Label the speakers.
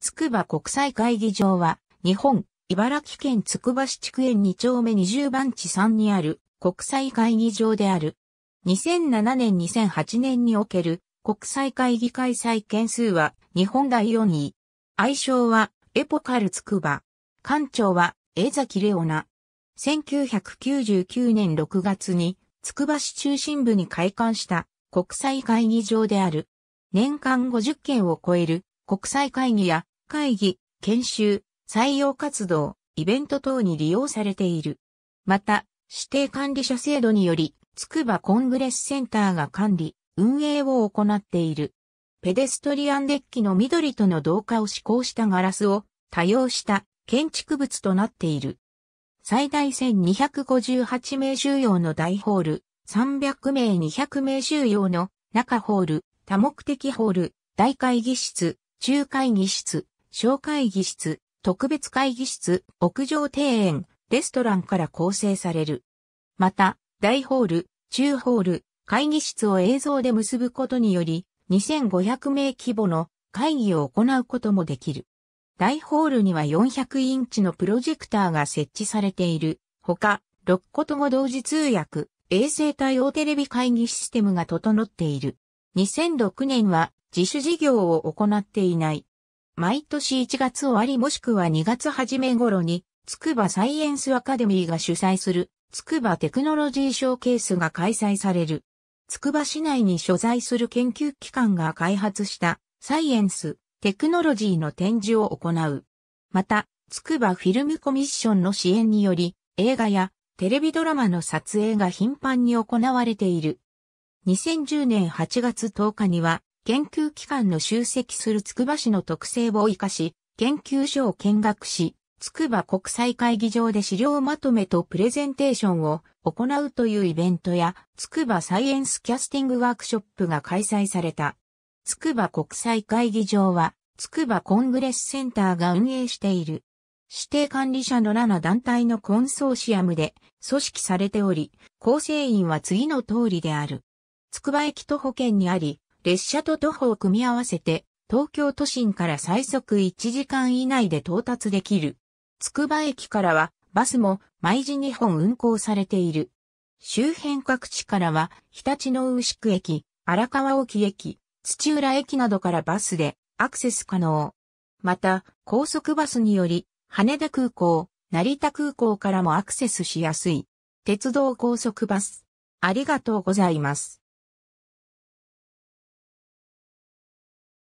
Speaker 1: つくば国際会議場は、日本、茨城県つくば市地区園2丁目20番地3にある国際会議場である。2007年2008年における国際会議開催件数は日本第4位。愛称はエポカルつくば。館長は江崎レオナ。1999年6月につくば市中心部に開館した国際会議場である。年間50件を超える国際会議や会議、研修、採用活動、イベント等に利用されている。また、指定管理者制度により、つくばコングレスセンターが管理、運営を行っている。ペデストリアンデッキの緑との同化を施行したガラスを多用した建築物となっている。最大1258名収容の大ホール、300名200名収容の中ホール、多目的ホール、大会議室、中会議室、小会議室、特別会議室、屋上庭園、レストランから構成される。また、大ホール、中ホール、会議室を映像で結ぶことにより、2500名規模の会議を行うこともできる。大ホールには400インチのプロジェクターが設置されている。ほか、6個とも同時通訳、衛星対応テレビ会議システムが整っている。2006年は自主事業を行っていない毎年1月終わりもしくは2月初め頃に、筑波サイエンスアカデミーが主催する、筑波テクノロジーショーケースが開催される。筑波市内に所在する研究機関が開発したサイエンス、テクノロジーの展示を行う。また、筑波フィルムコミッションの支援により、映画やテレビドラマの撮影が頻繁に行われている。2010年8月10日には、研究機関の集積する筑波市の特性を活かし、研究所を見学し、筑波国際会議場で資料まとめとプレゼンテーションを行うというイベントや、筑波サイエンスキャスティングワークショップが開催された。筑波国際会議場は、筑波コングレスセンターが運営している。指定管理者の7団体のコンソーシアムで組織されており、構成員は次の通りである。筑波駅徒歩圏にあり、列車と徒歩を組み合わせて、東京都心から最速1時間以内で到達できる。つくば駅からは、バスも毎時2本運行されている。周辺各地からは、日立の牛久駅、荒川沖駅、土浦駅などからバスでアクセス可能。また、高速バスにより、羽田空港、成田空港からもアクセスしやすい。鉄道高速バス。ありがとうございます。